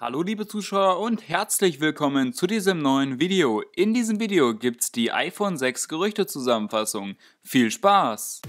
Hallo liebe Zuschauer und herzlich willkommen zu diesem neuen Video. In diesem Video gibt's die iPhone 6 Gerüchte Zusammenfassung. Viel Spaß!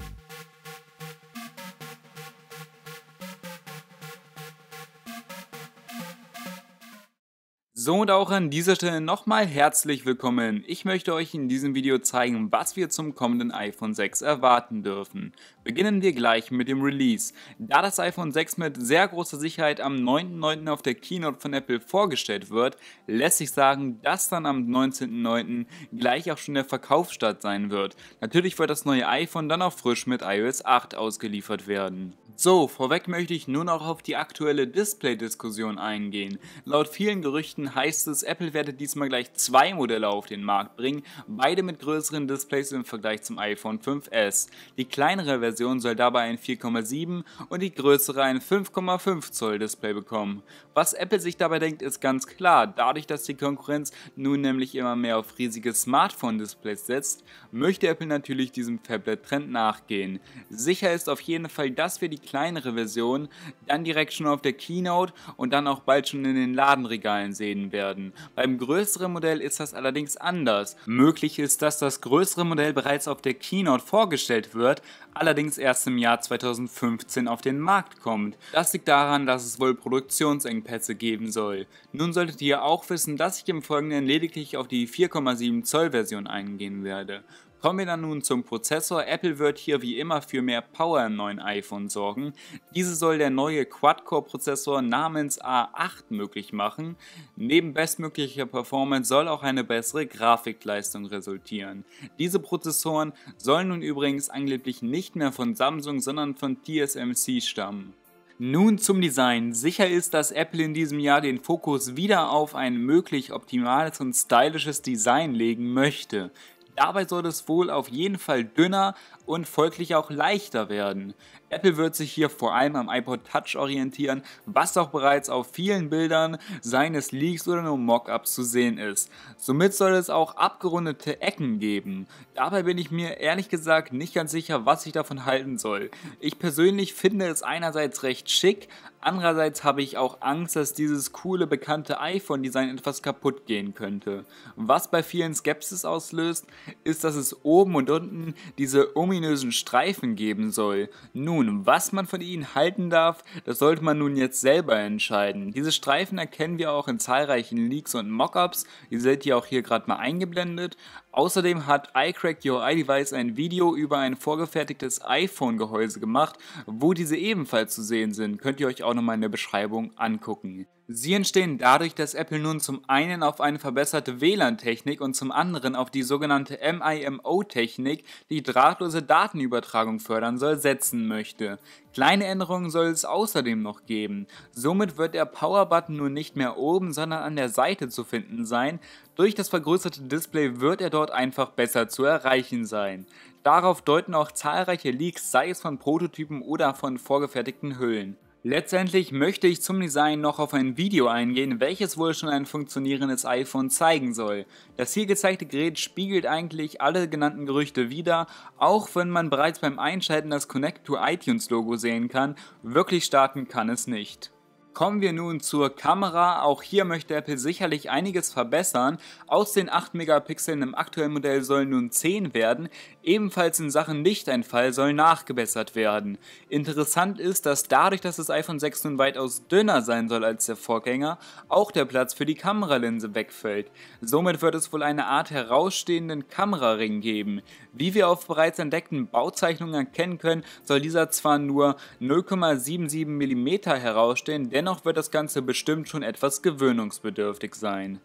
So und auch an dieser Stelle nochmal herzlich willkommen. Ich möchte euch in diesem Video zeigen, was wir zum kommenden iPhone 6 erwarten dürfen. Beginnen wir gleich mit dem Release. Da das iPhone 6 mit sehr großer Sicherheit am 9.9. auf der Keynote von Apple vorgestellt wird, lässt sich sagen, dass dann am 19.9. gleich auch schon der Verkauf statt sein wird. Natürlich wird das neue iPhone dann auch frisch mit iOS 8 ausgeliefert werden. So, vorweg möchte ich nun auch auf die aktuelle Display-Diskussion eingehen. Laut vielen Gerüchten heißt es, Apple werde diesmal gleich zwei Modelle auf den Markt bringen, beide mit größeren Displays im Vergleich zum iPhone 5S. Die kleinere Version soll dabei ein 4,7 und die größere ein 5,5 Zoll Display bekommen. Was Apple sich dabei denkt, ist ganz klar. Dadurch, dass die Konkurrenz nun nämlich immer mehr auf riesige Smartphone-Displays setzt, möchte Apple natürlich diesem Tablet-Trend nachgehen. Sicher ist auf jeden Fall, dass wir die kleinere Version dann direkt schon auf der Keynote und dann auch bald schon in den Ladenregalen sehen werden. Beim größeren Modell ist das allerdings anders. Möglich ist, dass das größere Modell bereits auf der Keynote vorgestellt wird, allerdings erst im Jahr 2015 auf den Markt kommt. Das liegt daran, dass es wohl Produktionsengpässe geben soll. Nun solltet ihr auch wissen, dass ich im Folgenden lediglich auf die 4,7 Zoll Version eingehen werde. Kommen wir dann nun zum Prozessor. Apple wird hier wie immer für mehr Power im neuen iPhone sorgen. Diese soll der neue Quad-Core-Prozessor namens A8 möglich machen. Neben bestmöglicher Performance soll auch eine bessere Grafikleistung resultieren. Diese Prozessoren sollen nun übrigens angeblich nicht mehr von Samsung, sondern von TSMC stammen. Nun zum Design. Sicher ist, dass Apple in diesem Jahr den Fokus wieder auf ein möglich optimales und stylisches Design legen möchte. Dabei soll es wohl auf jeden Fall dünner und folglich auch leichter werden. Apple wird sich hier vor allem am iPod Touch orientieren, was auch bereits auf vielen Bildern seines Leaks oder nur Mockups zu sehen ist. Somit soll es auch abgerundete Ecken geben. Dabei bin ich mir ehrlich gesagt nicht ganz sicher, was ich davon halten soll. Ich persönlich finde es einerseits recht schick, andererseits habe ich auch Angst, dass dieses coole bekannte iPhone-Design etwas kaputt gehen könnte. Was bei vielen Skepsis auslöst, ist, dass es oben und unten diese ominösen Streifen geben soll. Nun, nun, was man von ihnen halten darf, das sollte man nun jetzt selber entscheiden. Diese Streifen erkennen wir auch in zahlreichen Leaks und Mockups. Ihr seht die auch hier gerade mal eingeblendet. Außerdem hat iCrack Your iDevice ein Video über ein vorgefertigtes iPhone-Gehäuse gemacht, wo diese ebenfalls zu sehen sind. Könnt ihr euch auch nochmal in der Beschreibung angucken. Sie entstehen dadurch, dass Apple nun zum einen auf eine verbesserte WLAN-Technik und zum anderen auf die sogenannte MIMO-Technik, die drahtlose Datenübertragung fördern soll, setzen möchte. Kleine Änderungen soll es außerdem noch geben. Somit wird der Power-Button nun nicht mehr oben, sondern an der Seite zu finden sein. Durch das vergrößerte Display wird er dort einfach besser zu erreichen sein. Darauf deuten auch zahlreiche Leaks, sei es von Prototypen oder von vorgefertigten Hüllen. Letztendlich möchte ich zum Design noch auf ein Video eingehen, welches wohl schon ein funktionierendes iPhone zeigen soll. Das hier gezeigte Gerät spiegelt eigentlich alle genannten Gerüchte wider, auch wenn man bereits beim Einschalten das Connect to iTunes Logo sehen kann, wirklich starten kann es nicht. Kommen wir nun zur Kamera. Auch hier möchte Apple sicherlich einiges verbessern. Aus den 8 Megapixeln im aktuellen Modell sollen nun 10 werden. Ebenfalls in Sachen Lichteinfall soll nachgebessert werden. Interessant ist, dass dadurch, dass das iPhone 6 nun weitaus dünner sein soll als der Vorgänger, auch der Platz für die Kameralinse wegfällt. Somit wird es wohl eine Art herausstehenden Kameraring geben. Wie wir auf bereits entdeckten Bauzeichnungen erkennen können, soll dieser zwar nur 0,77 mm herausstehen, denn dennoch wird das Ganze bestimmt schon etwas gewöhnungsbedürftig sein.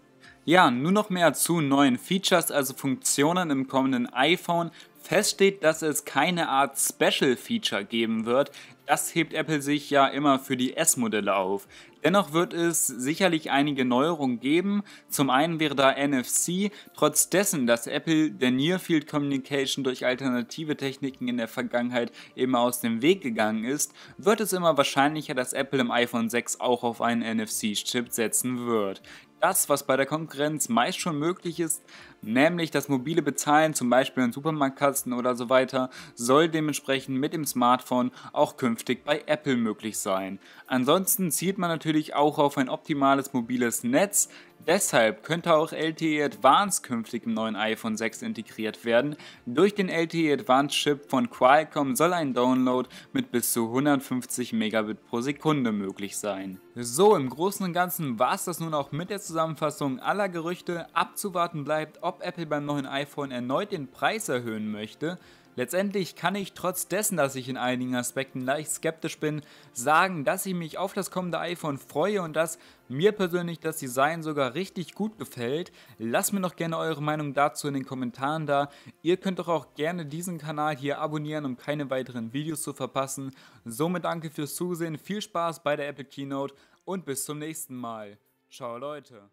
Ja, nun noch mehr zu neuen Features, also Funktionen im kommenden iPhone Feststeht, dass es keine Art Special Feature geben wird, das hebt Apple sich ja immer für die S-Modelle auf. Dennoch wird es sicherlich einige Neuerungen geben. Zum einen wäre da NFC, trotz dessen, dass Apple der Near Field Communication durch alternative Techniken in der Vergangenheit eben aus dem Weg gegangen ist, wird es immer wahrscheinlicher, dass Apple im iPhone 6 auch auf einen NFC-Chip setzen wird. Das, was bei der Konkurrenz meist schon möglich ist, nämlich das mobile Bezahlen, zum Beispiel in Supermarktkasten oder so weiter, soll dementsprechend mit dem Smartphone auch künftig bei Apple möglich sein. Ansonsten zielt man natürlich auch auf ein optimales mobiles Netz, Deshalb könnte auch LTE Advanced künftig im neuen iPhone 6 integriert werden. Durch den LTE Advanced Chip von Qualcomm soll ein Download mit bis zu 150 Megabit pro Sekunde möglich sein. So, im Großen und Ganzen war es das nun auch mit der Zusammenfassung aller Gerüchte. Abzuwarten bleibt, ob Apple beim neuen iPhone erneut den Preis erhöhen möchte. Letztendlich kann ich trotz dessen, dass ich in einigen Aspekten leicht skeptisch bin, sagen, dass ich mich auf das kommende iPhone freue und dass mir persönlich das Design sogar richtig gut gefällt. Lasst mir doch gerne eure Meinung dazu in den Kommentaren da. Ihr könnt doch auch gerne diesen Kanal hier abonnieren, um keine weiteren Videos zu verpassen. Somit danke fürs Zusehen, viel Spaß bei der Apple Keynote und bis zum nächsten Mal. Ciao Leute.